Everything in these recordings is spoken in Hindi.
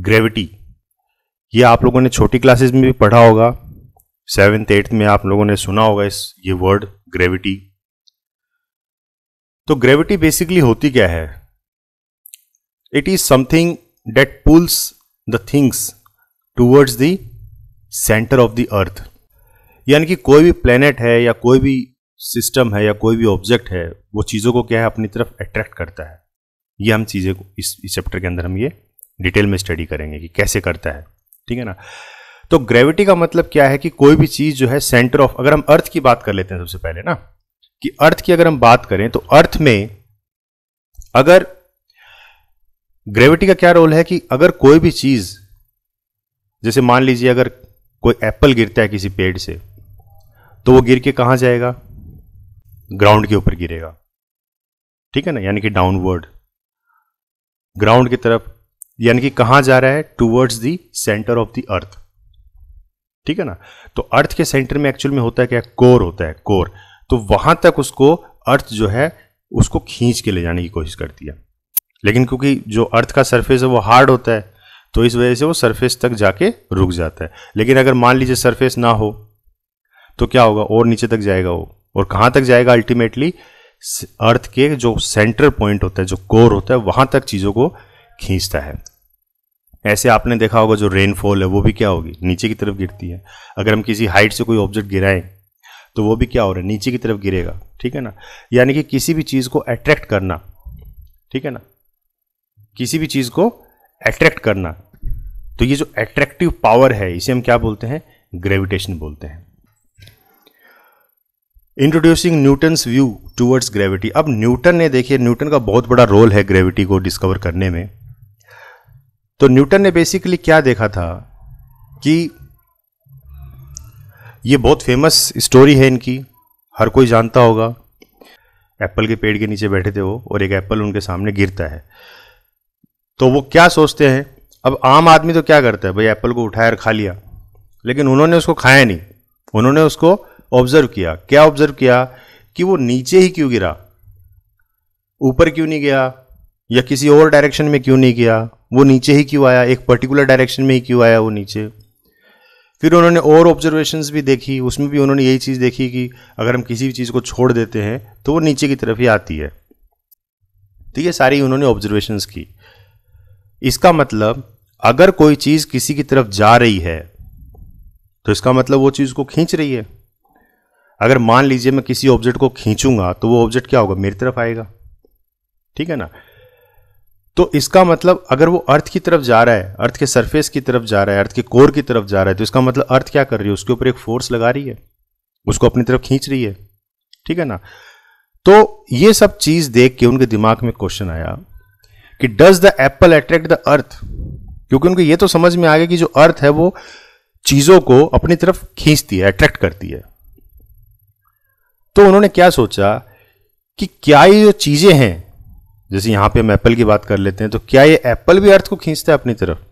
ग्रेविटी ये आप लोगों ने छोटी क्लासेस में भी पढ़ा होगा सेवेंथ एट्थ में आप लोगों ने सुना होगा इस ये वर्ड ग्रेविटी तो ग्रेविटी बेसिकली होती क्या है it is something that pulls the things towards the centre of the earth यानी कि कोई भी प्लेनेट है या कोई भी सिस्टम है या कोई भी ऑब्जेक्ट है वो चीज़ों को क्या है अपनी तरफ अट्रैक्ट करता है ये हम चीज़ें इस, इस चैप्टर के अंदर हम ये डिटेल में स्टडी करेंगे कि कैसे करता है ठीक है ना तो ग्रेविटी का मतलब क्या है कि कोई भी चीज़ जो है सेंटर ऑफ अगर हम अर्थ की बात कर लेते हैं सबसे पहले ना कि अर्थ की अगर हम बात करें तो अर्थ में अगर ग्रेविटी का क्या रोल है कि अगर कोई भी चीज़ जैसे मान लीजिए अगर कोई एप्पल गिरता है किसी पेड़ से तो वो गिर के कहां जाएगा ग्राउंड के ऊपर गिरेगा ठीक है ना यानी कि डाउनवर्ड ग्राउंड की तरफ यानी कि कहा जा रहा है towards the centre of the earth ठीक है ना तो अर्थ के सेंटर में एक्चुअल में होता है क्या कोर होता है कोर तो वहां तक उसको अर्थ जो है उसको खींच के ले जाने की कोशिश करती है लेकिन क्योंकि जो अर्थ का सरफेस है वो हार्ड होता है तो इस वजह से वो सरफेस तक जाके रुक जाता है लेकिन अगर मान लीजिए सरफेस ना हो तो क्या होगा और नीचे तक जाएगा वो और कहां तक जाएगा अल्टीमेटली अर्थ के जो सेंटर पॉइंट होता है जो कोर होता है वहां तक चीज़ों को खींचता है ऐसे आपने देखा होगा जो रेनफॉल है वो भी क्या होगी नीचे की तरफ गिरती है अगर हम किसी हाइट से कोई ऑब्जेक्ट गिराएं तो वो भी क्या हो रहा है नीचे की तरफ गिरेगा ठीक है ना यानी कि किसी भी चीज़ को अट्रैक्ट करना ठीक है ना किसी भी चीज़ को अट्रैक्ट करना तो ये जो अट्रैक्टिव पावर है इसे हम क्या बोलते हैं ग्रेविटेशन बोलते हैं introducing Newton's view towards gravity अब न्यूटन ने देखिए न्यूटन का बहुत बड़ा रोल है ग्रेविटी को डिस्कवर करने में तो न्यूटन ने बेसिकली क्या देखा था कि ये बहुत फेमस स्टोरी है इनकी हर कोई जानता होगा एप्पल के पेड़ के नीचे बैठे थे वो और एक एप्पल उनके सामने गिरता है तो वो क्या सोचते हैं अब आम आदमी तो क्या करता है भाई एप्पल को उठाया और खा लिया लेकिन उन्होंने उसको खाया नहीं उन्होंने उसको ऑब्जर्व किया क्या ऑब्जर्व किया कि वो नीचे ही क्यों गिरा ऊपर क्यों नहीं गया या किसी और डायरेक्शन में क्यों नहीं गया वो नीचे ही क्यों आया एक पर्टिकुलर डायरेक्शन में ही क्यों आया वो नीचे फिर उन्होंने और ऑब्जर्वेशंस भी देखी उसमें भी उन्होंने यही चीज़ देखी कि अगर हम किसी भी चीज़ को छोड़ देते हैं तो वो नीचे की तरफ ही आती है तो ये सारी उन्होंने ऑब्जर्वेशंस की इसका मतलब अगर कोई चीज़ किसी की तरफ जा रही है तो इसका मतलब वो चीज़ को खींच रही है अगर मान लीजिए मैं किसी ऑब्जेक्ट को खींचूंगा तो वो ऑब्जेक्ट क्या होगा मेरी तरफ आएगा ठीक है ना तो इसका मतलब अगर वो अर्थ की तरफ जा रहा है अर्थ के सरफेस की तरफ जा रहा है अर्थ के कोर की तरफ जा रहा है तो इसका मतलब अर्थ क्या कर रही है उसके ऊपर एक फोर्स लगा रही है उसको अपनी तरफ खींच रही है ठीक है ना तो ये सब चीज देख के उनके दिमाग में क्वेश्चन आया कि does the apple attract the earth क्योंकि उनको ये तो समझ में आ गया कि जो अर्थ है वो चीजों को अपनी तरफ खींचती है अट्रैक्ट करती है तो उन्होंने क्या सोचा कि क्या ये जो चीजें हैं जैसे यहां पे हम एप्पल की बात कर लेते हैं तो क्या ये एप्पल भी अर्थ को खींचता है अपनी तरफ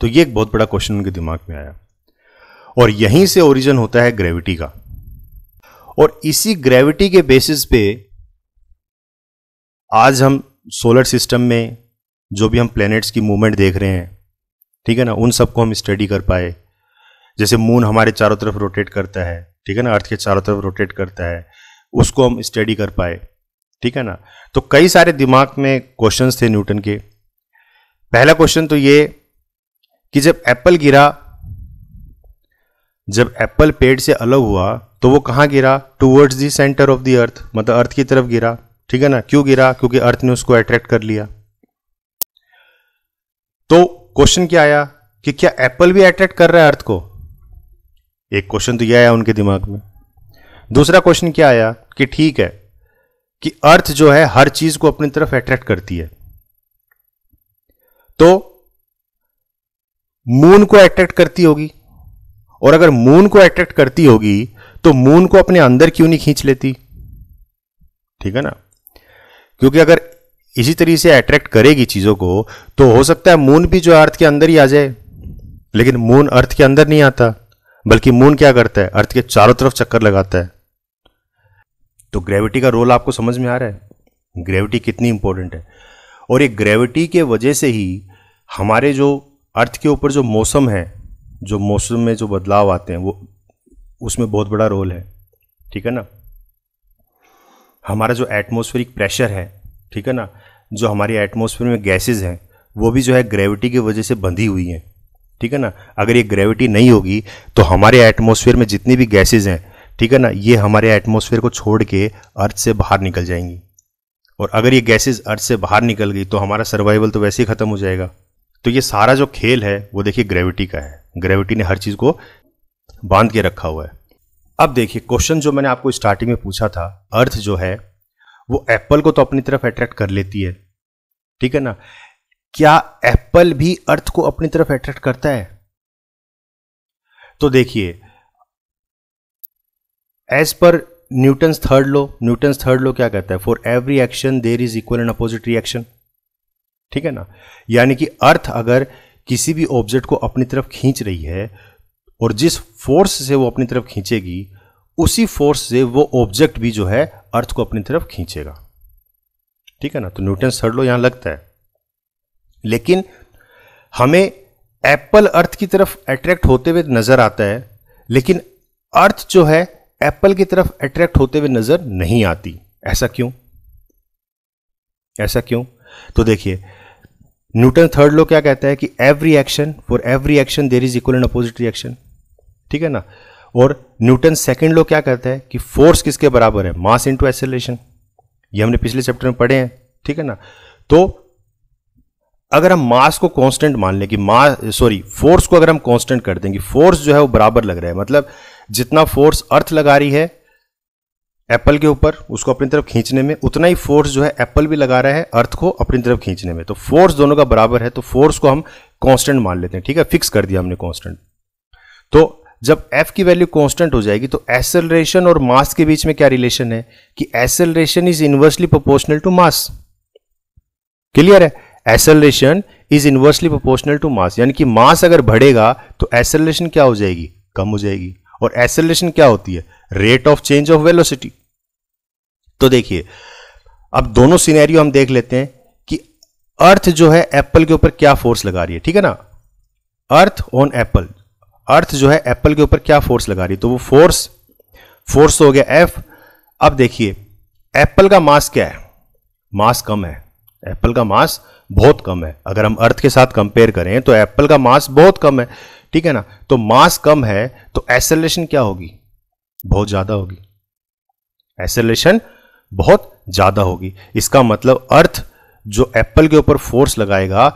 तो ये एक बहुत बड़ा क्वेश्चन उनके दिमाग में आया और यहीं से ओरिजिन होता है ग्रेविटी का और इसी ग्रेविटी के बेसिस पे आज हम सोलर सिस्टम में जो भी हम प्लैनेट्स की मूवमेंट देख रहे हैं ठीक है ना उन सबको हम स्टडी कर पाए जैसे मून हमारे चारों तरफ रोटेट करता है ठीक है ना अर्थ के चारों तरफ रोटेट करता है उसको हम स्टडी कर पाए ठीक है ना तो कई सारे दिमाग में क्वेश्चंस थे न्यूटन के पहला क्वेश्चन तो ये कि जब एप्पल गिरा जब एप्पल पेड़ से अलग हुआ तो वो कहाँ गिरा towards the centre of the earth मतलब अर्थ की तरफ गिरा ठीक है ना क्यों गिरा क्योंकि अर्थ ने उसको अट्रैक्ट कर लिया तो क्वेश्चन क्या आया कि क्या एप्पल भी अट्रैक्ट कर रहा है अर्थ को एक क्वेश्चन तो यह आया उनके दिमाग में दूसरा क्वेश्चन क्या आया कि ठीक है कि अर्थ जो है हर चीज को अपनी तरफ अट्रैक्ट करती है तो मून को अट्रैक्ट करती होगी और अगर मून को अट्रैक्ट करती होगी तो मून को अपने अंदर क्यों नहीं खींच लेती ठीक है ना क्योंकि अगर इसी तरीके से अट्रैक्ट करेगी चीजों को तो हो सकता है मून भी जो अर्थ के अंदर ही आ जाए लेकिन मून अर्थ के अंदर नहीं आता बल्कि मून क्या करता है अर्थ के चारों तरफ चक्कर लगाता है तो ग्रेविटी का रोल आपको समझ में आ रहा है ग्रेविटी कितनी इंपॉर्टेंट है और ये ग्रेविटी के वजह से ही हमारे जो अर्थ के ऊपर जो मौसम है जो मौसम में जो बदलाव आते हैं वो उसमें बहुत बड़ा रोल है ठीक है ना हमारा जो एटमोस्फेरिक प्रेशर है ठीक है ना जो हमारी एटमोसफेयर में गैसेज हैं वो भी जो है ग्रेविटी की वजह से बंधी हुई हैं ठीक है ना अगर ये ग्रेविटी नहीं होगी तो हमारे एटमॉस्फेयर में जितनी भी गैसेज हैं ठीक है ना ये हमारे एटमोसफेयर को छोड़ के अर्थ से बाहर निकल जाएंगी और अगर ये गैसेज अर्थ से बाहर निकल गई तो हमारा सर्वाइवल तो वैसे ही ख़त्म हो जाएगा तो ये सारा जो खेल है वो देखिए ग्रेविटी का है ग्रेविटी ने हर चीज़ को बांध के रखा हुआ है अब देखिए क्वेश्चन जो मैंने आपको स्टार्टिंग में पूछा था अर्थ जो है वो एप्पल को तो अपनी तरफ अट्रैक्ट कर लेती है ठीक है ना क्या एप्पल भी अर्थ को अपनी तरफ अट्रैक्ट करता है तो देखिए as per Newton's third law Newton's third law क्या कहता है for every action there is equal and opposite reaction ठीक है ना यानी कि अर्थ अगर किसी भी ऑब्जेक्ट को अपनी तरफ खींच रही है और जिस फोर्स से वो अपनी तरफ खींचेगी उसी फोर्स से वो ऑब्जेक्ट भी जो है अर्थ को अपनी तरफ खींचेगा ठीक है ना तो न्यूटन्स थर्ड लो यहां लगता है लेकिन हमें एप्पल अर्थ की तरफ अट्रैक्ट होते हुए नजर आता है लेकिन अर्थ जो है एप्पल की तरफ अट्रैक्ट होते हुए नजर नहीं आती ऐसा क्यों ऐसा क्यों तो देखिए न्यूटन थर्ड लॉ क्या कहता है कि every action for every action there is equal and opposite reaction ठीक है ना और न्यूटन सेकंड लॉ क्या कहता है कि फोर्स किसके बराबर है मास इनटू एसेलेशन ये हमने पिछले चैप्टर में पढ़े हैं ठीक है ना तो अगर हम मास को कांस्टेंट मान लें कि मास सॉरी फोर्स को अगर हम कांस्टेंट कर देंगे फोर्स जो है वो बराबर लग रहा है मतलब जितना फोर्स अर्थ लगा रही है एप्पल के ऊपर उसको अपनी तरफ खींचने में उतना ही फोर्स जो है एप्पल भी लगा रहा है अर्थ को अपनी तरफ खींचने में तो फोर्स दोनों का बराबर है तो फोर्स को हम कांस्टेंट मान लेते हैं ठीक है फिक्स कर दिया हमने कांस्टेंट तो जब एफ की वैल्यू कांस्टेंट हो जाएगी तो एसेलरेशन और मास के बीच में क्या रिलेशन है कि acceleration is inversely proportional to mass clear है acceleration is inversely proportional to mass यानी कि मास अगर बढ़ेगा तो एसेलरेशन क्या हो जाएगी कम हो जाएगी और एसेलेशन क्या होती है rate of change of velocity तो देखिए अब दोनों सिनेरियो हम देख लेते हैं कि अर्थ जो है एप्पल के ऊपर क्या फोर्स लगा रही है ठीक है ना अर्थ ऑन एप्पल अर्थ जो है एप्पल के ऊपर क्या फोर्स लगा रही है तो वो फोर्स फोर्स हो गया एफ अब देखिए एप्पल का मास क्या है मास कम है एप्पल का मास बहुत कम है अगर हम अर्थ के साथ कंपेयर करें तो एप्पल का मास बहुत कम है ठीक है ना तो मास कम है तो एसेलेशन क्या होगी बहुत ज्यादा होगी एसेलेशन बहुत ज्यादा होगी इसका मतलब अर्थ जो एप्पल के ऊपर फोर्स लगाएगा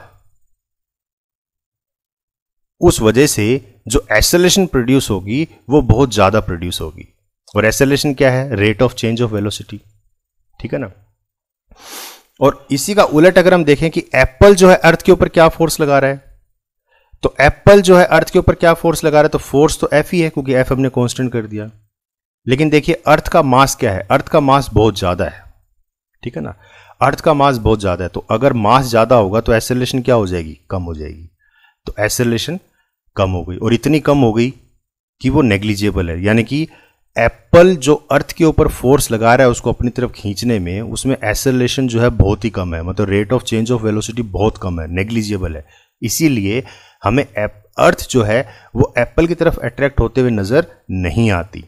उस वजह से जो एसेलेशन प्रोड्यूस होगी वो बहुत ज्यादा प्रोड्यूस होगी और एसेलेशन क्या है rate of change of velocity ठीक है ना और इसी का उलट अगर हम देखें कि एप्पल जो है अर्थ के ऊपर क्या फोर्स लगा रहा है तो एप्पल जो है अर्थ के ऊपर क्या फोर्स लगा रहा है तो फोर्स तो एफ ही है क्योंकि एफ हमने कॉन्स्टेंट कर दिया लेकिन देखिए अर्थ का मास क्या है अर्थ का मास बहुत ज़्यादा है ठीक है ना अर्थ का मास बहुत ज़्यादा है तो अगर मास ज़्यादा होगा तो एसेलेशन क्या हो जाएगी कम हो जाएगी तो एसेलेशन कम हो गई और इतनी कम हो गई कि वो नेग्लिजिएबल है यानी कि एप्पल जो अर्थ के ऊपर फोर्स लगा रहा है उसको अपनी तरफ खींचने में उसमें एसेलेशन जो है बहुत ही कम है मतलब rate of change of velocity बहुत कम है नेग्लिजेबल है इसीलिए हमें अर्थ जो है वो एप्पल की तरफ अट्रैक्ट होते हुए नजर नहीं आती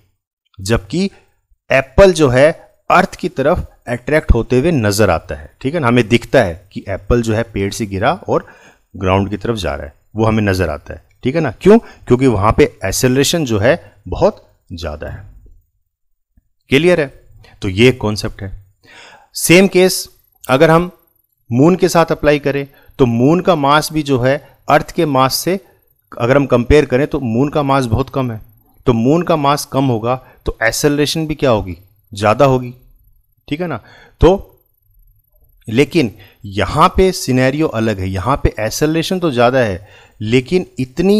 जबकि एप्पल जो है अर्थ की तरफ अट्रैक्ट होते हुए नजर आता है ठीक है ना हमें दिखता है कि एप्पल जो है पेड़ से गिरा और ग्राउंड की तरफ जा रहा है वो हमें नजर आता है ठीक है ना क्यों क्योंकि वहां पे एसेलरेशन जो है बहुत ज्यादा है क्लियर है तो ये कॉन्सेप्ट है सेम केस अगर हम मून के साथ अप्लाई करें तो मून का मास भी जो है अर्थ के मास से अगर हम कंपेयर करें तो मून का मास बहुत कम है तो मून का मास कम होगा तो एसेलरेशन भी क्या होगी ज़्यादा होगी ठीक है ना तो लेकिन यहां पे सिनेरियो अलग है यहां पे एसेलरेशन तो ज़्यादा है लेकिन इतनी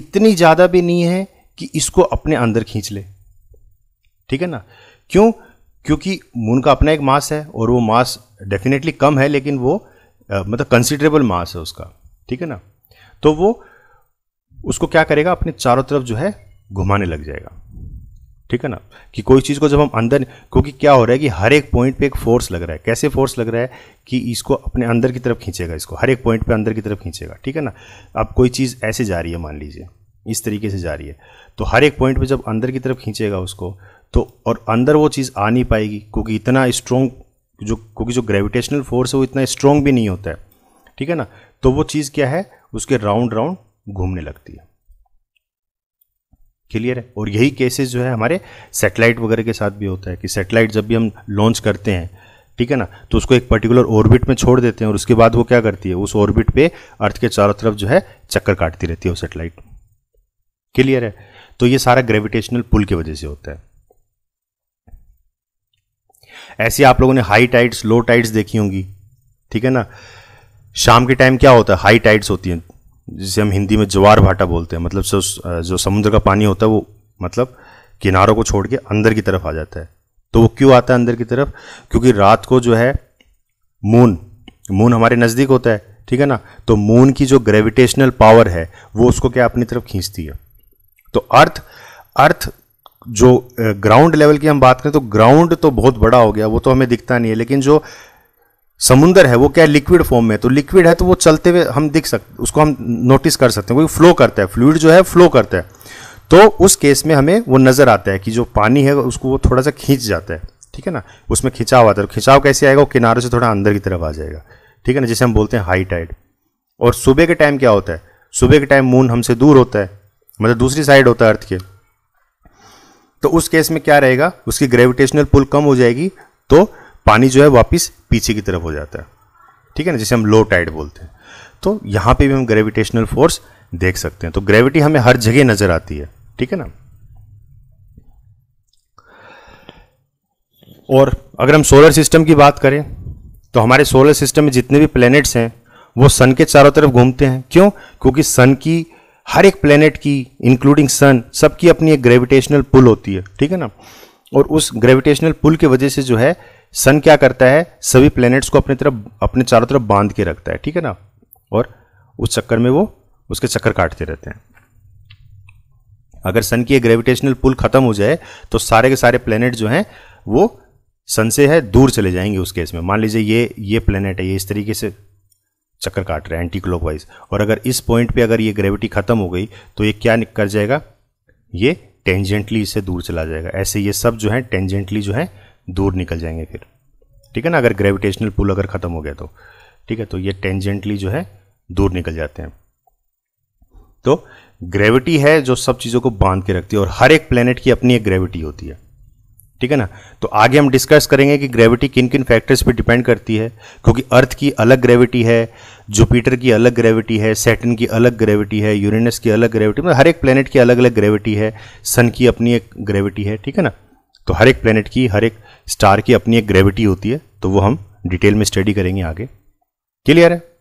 इतनी ज़्यादा भी नहीं है कि इसको अपने अंदर खींच ले ठीक है ना क्यों क्योंकि मून का अपना एक मास है और वो मास डेफिनेटली कम है लेकिन वो आ, मतलब कंसिडरेबल मास है उसका ठीक है ना तो वो उसको क्या करेगा अपने चारों तरफ जो है घुमाने लग जाएगा ठीक है ना कि कोई चीज़ को जब हम अंदर क्योंकि क्या हो रहा है कि हर एक पॉइंट पे एक फोर्स लग रहा है कैसे फोर्स लग रहा है कि इसको अपने अंदर की तरफ खींचेगा इसको हर एक पॉइंट पे अंदर की तरफ खींचेगा ठीक है ना अब कोई चीज़ ऐसे जा रही है मान लीजिए इस तरीके से जा रही है तो हर एक पॉइंट पे जब अंदर की तरफ खींचेगा उसको तो और अंदर वो चीज़ आ नहीं पाएगी क्योंकि इतना स्ट्रॉन्ग जो क्योंकि जो ग्रेविटेशनल फोर्स है वो इतना स्ट्रॉन्ग भी नहीं होता है ठीक है ना तो वो चीज़ क्या है उसके राउंड राउंड घूमने लगती है क्लियर है और यही केसेस जो है हमारे सेटेलाइट वगैरह के साथ भी होता है कि सेटेलाइट जब भी हम लॉन्च करते हैं ठीक है ना तो उसको एक पर्टिकुलर ऑर्बिट में छोड़ देते हैं और उसके बाद वो क्या करती है उस ऑर्बिट पे अर्थ के चारों तरफ जो है चक्कर काटती रहती है वो सेटेलाइट क्लियर है तो ये सारा ग्रेविटेशनल पुल की वजह से होता है ऐसे आप लोगों ने हाई टाइड्स लो टाइड्स देखी होंगी ठीक है ना शाम के टाइम क्या होता है हाई टाइड्स होती हैं जिसे हम हिंदी में ज्वार भाटा बोलते हैं मतलब जो जो समुद्र का पानी होता है वो मतलब किनारों को छोड़ के अंदर की तरफ आ जाता है तो वो क्यों आता है अंदर की तरफ क्योंकि रात को जो है मून मून हमारे नज़दीक होता है ठीक है ना तो मून की जो ग्रेविटेशनल पावर है वो उसको क्या अपनी तरफ खींचती है तो अर्थ अर्थ जो ग्राउंड लेवल की हम बात करें तो ग्राउंड तो बहुत बड़ा हो गया वो तो हमें दिखता नहीं है लेकिन जो समुंदर है वो क्या लिक्विड फॉर्म में तो लिक्विड है तो वो चलते हुए हम दिख सकते उसको हम नोटिस कर सकते हैं क्योंकि फ्लो करता है फ्लूड जो है फ्लो करता है तो उस केस में हमें वो नज़र आता है कि जो पानी है उसको वो थोड़ा सा खींच जाता है ठीक है ना उसमें खिंचाव आता है तो खिंचाव कैसे आएगा वो किनारों से थोड़ा अंदर की तरफ आ जाएगा ठीक है ना जिसे हम बोलते हैं हाई टाइड और सुबह के टाइम क्या होता है सुबह के टाइम मून हमसे दूर होता है मतलब दूसरी साइड होता है अर्थ के तो उस केस में क्या रहेगा उसकी ग्रेविटेशनल पुल कम हो जाएगी तो पानी जो है वापस पीछे की तरफ हो जाता है ठीक है ना जिसे हम लो टाइड बोलते हैं तो यहाँ पे भी हम ग्रेविटेशनल फोर्स देख सकते हैं तो ग्रेविटी हमें हर जगह नज़र आती है ठीक है ना और अगर हम सोलर सिस्टम की बात करें तो हमारे सोलर सिस्टम में जितने भी प्लैनेट्स हैं वो सन के चारों तरफ घूमते हैं क्यों क्योंकि सन की हर एक प्लेनेट की इंक्लूडिंग सन सबकी अपनी एक ग्रेविटेशनल पुल होती है ठीक है ना और उस ग्रेविटेशनल पुल की वजह से जो है सन क्या करता है सभी प्लैनेट्स को अपनी तरफ अपने चारों तरफ बांध के रखता है ठीक है ना और उस चक्कर में वो उसके चक्कर काटते रहते हैं अगर सन की ग्रेविटेशनल पुल खत्म हो जाए तो सारे के सारे प्लैनेट जो हैं वो सन से है दूर चले जाएंगे उस केस में मान लीजिए ये ये प्लेनेट है ये इस तरीके से चक्कर काट रहा है एंटी क्लॉक वाइज और अगर इस पॉइंट पे अगर ये ग्रेविटी खत्म हो गई तो ये क्या कर जाएगा ये टेंजेंटली इससे दूर चला जाएगा ऐसे ये सब जो है टेंजेंटली जो है दूर निकल जाएंगे फिर ठीक है ना अगर ग्रेविटेशनल पुल अगर ख़त्म हो गया तो ठीक है तो ये टेंजेंटली जो है दूर निकल जाते हैं तो ग्रेविटी है जो सब चीज़ों को बांध के रखती है और हर एक प्लेनेट की अपनी एक ग्रेविटी होती है ठीक है ना तो आगे हम डिस्कस करेंगे कि ग्रेविटी किन किन फैक्टर्स पे डिपेंड करती है क्योंकि अर्थ की अलग ग्रेविटी है जुपिटर की अलग ग्रेविटी है सैटन की अलग ग्रेविटी है यूरेनस की अलग ग्रेविटी मतलब हर एक प्लेनेट की अलग अलग ग्रेविटी है सन की अपनी एक ग्रेविटी है ठीक है ना तो हर एक प्लेनेट की हर एक स्टार की अपनी एक ग्रेविटी होती है तो वो हम डिटेल में स्टडी करेंगे आगे क्लियर है